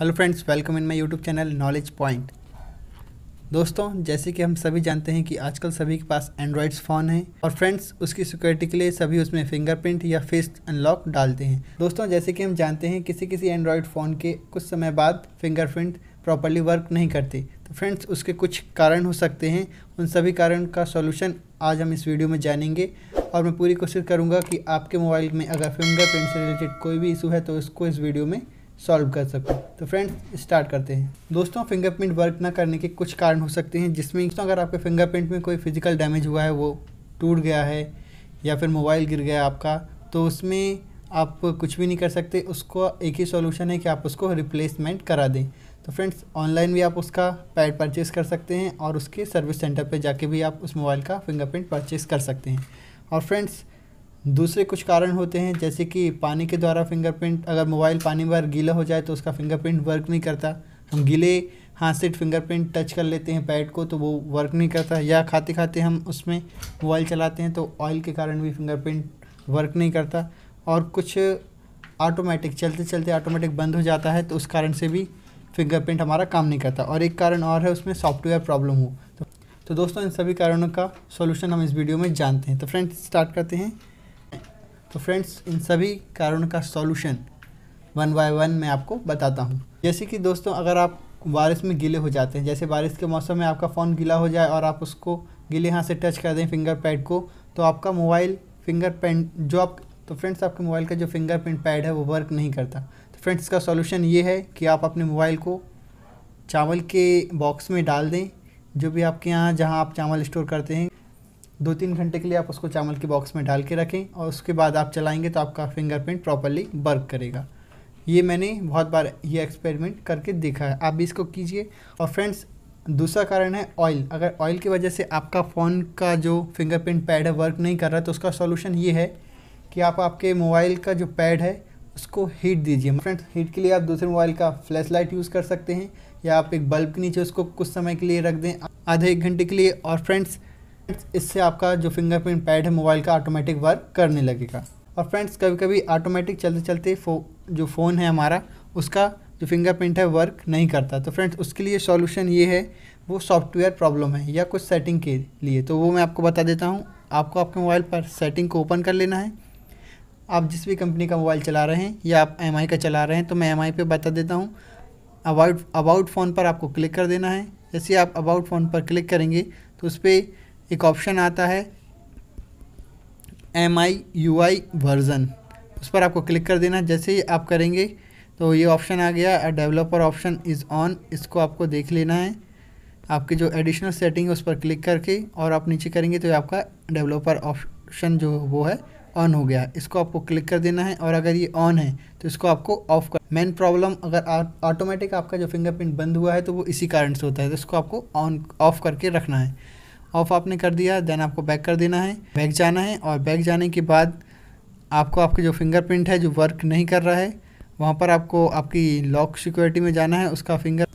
hello friends welcome in my YouTube channel knowledge point दोस्तों जैसे कि हम सभी जानते हैं कि आजकल सभी के पास एंड्रॉइड्स फ़ोन है और फ्रेंड्स उसकी सिक्योरिटी के लिए सभी उसमें फिंगरप्रिंट या फेस अनलॉक डालते हैं दोस्तों जैसे कि हम जानते हैं किसी किसी एंड्रॉयड फ़ोन के कुछ समय बाद फिंगरप्रिंट प्रॉपरली वर्क नहीं करते तो फ्रेंड्स उसके कुछ कारण हो सकते हैं उन सभी कारण का सॉल्यूशन आज हम इस वीडियो में जानेंगे और मैं पूरी कोशिश करूँगा कि आपके मोबाइल में अगर फिंगरप्रिंट से रिलेटेड कोई भी इशू है तो उसको इस वीडियो में सॉल्व कर सको तो फ्रेंड्स स्टार्ट करते हैं दोस्तों फिंगरप्रिंट वर्क ना करने के कुछ कारण हो सकते हैं जिसमें दोस्तों अगर आपके फिंगरप्रिंट में कोई फिजिकल डैमेज हुआ है वो टूट गया है या फिर मोबाइल गिर गया आपका तो उसमें आप कुछ भी नहीं कर सकते उसको एक ही सॉल्यूशन है कि आप उसको रिप्लेसमेंट करा दें तो फ्रेंड्स ऑनलाइन भी आप उसका पैड परचेस कर सकते हैं और उसके सर्विस सेंटर पर जाके भी आप उस मोबाइल का फिंगरप्रिंट परचेस कर सकते हैं और फ्रेंड्स दूसरे कुछ कारण होते हैं जैसे कि पानी के द्वारा फिंगरप्रिंट अगर मोबाइल पानी बार गीला हो जाए तो उसका फिंगरप्रिंट वर्क नहीं करता हम गीले हाथ से फिंगरप्रिंट टच कर लेते हैं पैड को तो वो वर्क नहीं करता या खाते खाते हम उसमें मोबाइल चलाते हैं तो ऑयल के कारण भी फिंगरप्रिंट वर्क नहीं करता और कुछ ऑटोमेटिक चलते चलते ऑटोमेटिक बंद हो जाता है तो उस कारण से भी फिंगरप्रिंट हमारा काम नहीं करता और एक कारण और है उसमें सॉफ्टवेयर प्रॉब्लम हो तो, तो दोस्तों इन सभी कारणों का सॉल्यूशन हम इस वीडियो में जानते हैं तो फ्रेंड्स स्टार्ट करते हैं तो फ्रेंड्स इन सभी कारणों का सॉल्यूशन वन बाय वन मैं आपको बताता हूँ जैसे कि दोस्तों अगर आप बारिश में गीले हो जाते हैं जैसे बारिश के मौसम में आपका फ़ोन गीला हो जाए और आप उसको गीले हाथ से टच कर दें फिंगर पैड को तो आपका मोबाइल फिंगर प्रिंट जो आप तो फ्रेंड्स आपके मोबाइल का जो फिंगर प्रिंट पैड है वो वर्क नहीं करता तो फ्रेंड्स इसका सॉल्यूशन ये है कि आप अपने मोबाइल को चावल के बॉक्स में डाल दें जो भी आपके यहाँ जहाँ आप चावल स्टोर करते हैं दो तीन घंटे के लिए आप उसको चावल के बॉक्स में डाल के रखें और उसके बाद आप चलाएंगे तो आपका फिंगरप्रिंट प्रॉपरली वर्क करेगा ये मैंने बहुत बार ये एक्सपेरिमेंट करके देखा है आप भी इसको कीजिए और फ्रेंड्स दूसरा कारण है ऑयल अगर ऑयल की वजह से आपका फ़ोन का जो फिंगरप्रिंट पैड है वर्क नहीं कर रहा तो उसका सॉल्यूशन ये है कि आप आपके मोबाइल का जो पैड है उसको हीट दीजिए फ्रेंड्स हीट के लिए आप दूसरे मोबाइल का फ्लैश लाइट यूज़ कर सकते हैं या आप एक बल्ब के नीचे उसको कुछ समय के लिए रख दें आधे एक घंटे के लिए और फ्रेंड्स इससे आपका जो फिंगरप्रिंट पैड है मोबाइल का ऑटोमेटिक वर्क करने लगेगा और फ्रेंड्स कभी कभी ऑटोमेटिक चलते चलते फो जो फ़ोन है हमारा उसका जो फिंगरप्रिंट है वर्क नहीं करता तो फ्रेंड्स उसके लिए सॉल्यूशन ये है वो सॉफ्टवेयर प्रॉब्लम है या कुछ सेटिंग के लिए तो वो मैं आपको बता देता हूँ आपको आपके मोबाइल पर सेटिंग को ओपन कर लेना है आप जिस भी कंपनी का मोबाइल चला रहे हैं या आप एम का चला रहे हैं तो मैं एम आई बता देता हूँ अबाउट अबाउट फ़ोन पर आपको क्लिक कर देना है जैसे आप अबाउट फ़ोन पर क्लिक करेंगे तो उस पर एक ऑप्शन आता है M I U I version उस पर आपको क्लिक कर देना जैसे ही आप करेंगे तो ये ऑप्शन आ गया डेवलपर ऑप्शन इज़ ऑन इसको आपको देख लेना है आपकी जो एडिशनल सेटिंग है उस पर क्लिक करके और आप नीचे करेंगे तो आपका डेवलपर ऑप्शन जो वो है ऑन हो गया इसको आपको क्लिक कर देना है और अगर ये ऑन है तो इसको आपको ऑफ कर मेन प्रॉब्लम अगर ऑटोमेटिक आपका जो फिंगरप्रिंट बंद हुआ है तो वो इसी कारण से होता है तो इसको आपको ऑन ऑफ करके रखना है ऑफ आपने कर दिया देन आपको बैक कर देना है बैक जाना है और बैक जाने के बाद आपको आपकी जो फिंगरप्रिंट है जो वर्क नहीं कर रहा है वहाँ पर आपको आपकी लॉक सिक्योरिटी में जाना है उसका फिंगर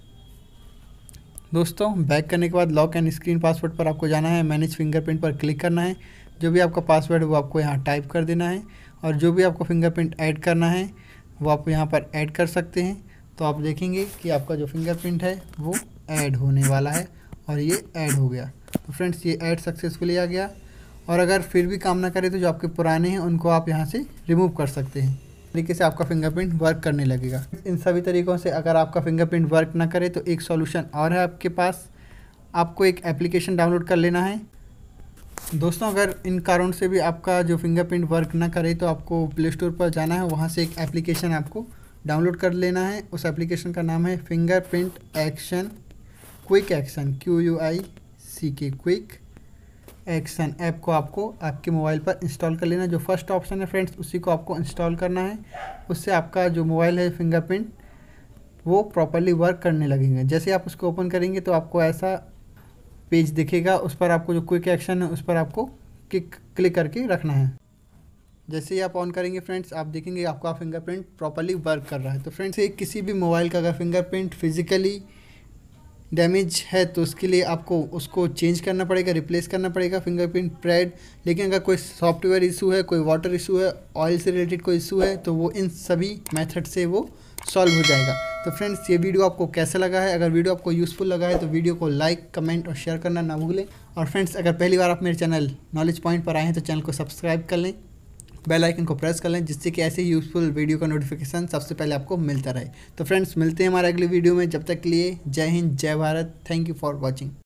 दोस्तों बैक करने के बाद लॉक एंड स्क्रीन पासवर्ड पर आपको जाना है मैनेज फिंगरप्रिंट पर क्लिक करना है जो भी आपका पासवर्ड है वो आपको यहाँ टाइप कर देना है और जो भी आपको फिंगरप्रिंट ऐड करना है वो आप यहाँ पर ऐड कर सकते हैं तो आप देखेंगे कि आपका जो फिंगरप्रिंट है वो ऐड होने वाला है और ये ऐड हो गया तो फ्रेंड्स ये ऐड सक्सेसफुली आ गया और अगर फिर भी काम ना करे तो जो आपके पुराने हैं उनको आप यहाँ से रिमूव कर सकते हैं तरीके से आपका फिंगरप्रिंट वर्क करने लगेगा इन सभी तरीक़ों से अगर आपका फिंगरप्रिंट वर्क ना करे तो एक सॉल्यूशन और है आपके पास आपको एक एप्लीकेशन डाउनलोड कर लेना है दोस्तों अगर इन कारण से भी आपका जो फिंगरप्रिंट वर्क ना करे तो आपको प्ले स्टोर पर जाना है वहाँ से एक एप्लीकेशन आपको डाउनलोड कर लेना है उस एप्लीकेशन का नाम है fingerprint action quick action Q U I C के क्विक एक्शन ऐप को आपको आपके मोबाइल पर इंस्टॉल कर लेना जो फर्स्ट ऑप्शन है फ्रेंड्स उसी को आपको इंस्टॉल करना है उससे आपका जो मोबाइल है फिंगरप्रिंट वो प्रॉपरली वर्क करने लगेंगे जैसे आप उसको ओपन करेंगे तो आपको ऐसा पेज दिखेगा उस पर आपको जो क्विक एक्शन है उस पर आपको क्लिक क्लिक करके रखना है जैसे ही आप ऑन करेंगे फ्रेंड्स आप देखेंगे आपका फिंगरप्रिंट प्रॉपरली वर्क कर रहा है तो फ्रेंड्स ये किसी भी मोबाइल का अगर फिंगरप्रिंट फिजिकली डैमेज है तो उसके लिए आपको उसको चेंज करना पड़ेगा रिप्लेस करना पड़ेगा फिंगरप्रिंट पैड लेकिन अगर कोई सॉफ्टवेयर इशू है कोई वाटर इशू है ऑयल से रिलेटेड कोई इशू है तो वो इन सभी मेथड से वो सॉल्व हो जाएगा तो फ्रेंड्स ये वीडियो आपको कैसा लगा है अगर वीडियो आपको यूज़फुल लगा है तो वीडियो को लाइक कमेंट और शेयर करना ना भूलें और फ्रेंड्स अगर पहली बार आप मेरे चैनल नॉलेज पॉइंट पर आए हैं तो चैनल को सब्सक्राइब कर लें बेल आइकन को प्रेस कर लें जिससे कि ऐसे यूज़फुल वीडियो का नोटिफिकेशन सबसे पहले आपको मिलता रहे तो फ्रेंड्स मिलते हैं हमारे अगले वीडियो में जब तक के लिए जय हिंद जय Bharat thank you for watching